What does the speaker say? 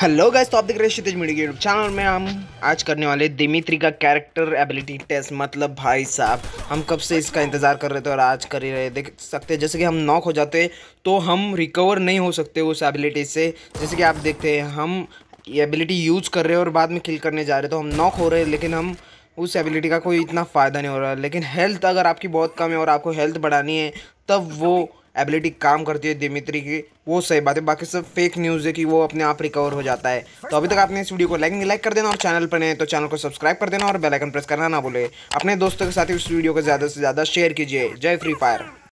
hello guys तो आप देख रहे हैं क्षितिज मीडिया यूट्यूब चैनल में हम आज करने वाले दिमित्री का कैरेक्टर एबिलिटी टेस्ट मतलब भाई साहब हम कब से इसका इंतज़ार कर रहे थे और आज कर ही रहे देख सकते हैं जैसे कि हम नॉक हो जाते तो हम रिकवर नहीं हो सकते उस एबिलिटी से जैसे कि आप देखते हैं हम ये एबिलिटी यूज़ कर रहे हैं और बाद में किल करने जा रहे तो हम नॉक हो रहे हैं लेकिन हम उस एबिलिटी का कोई इतना फ़ायदा नहीं हो रहा लेकिन हेल्थ अगर आपकी बहुत कम है और आपको हेल्थ बढ़ानी है तब वो एबिलिटी काम करती है दिमित्री की वो सही बात है बाकी सब फेक न्यूज़ है कि वो अपने आप रिकवर हो जाता है तो अभी तक आपने इस वीडियो को लाइक नहीं लाइक कर देना और चैनल पर नए तो चैनल को सब्सक्राइब कर देना और बेलाइकन प्रेस करना ना भूले अपने दोस्तों के साथ इस वीडियो को ज़्यादा से ज़्यादा शेयर कीजिए जय फ्री फायर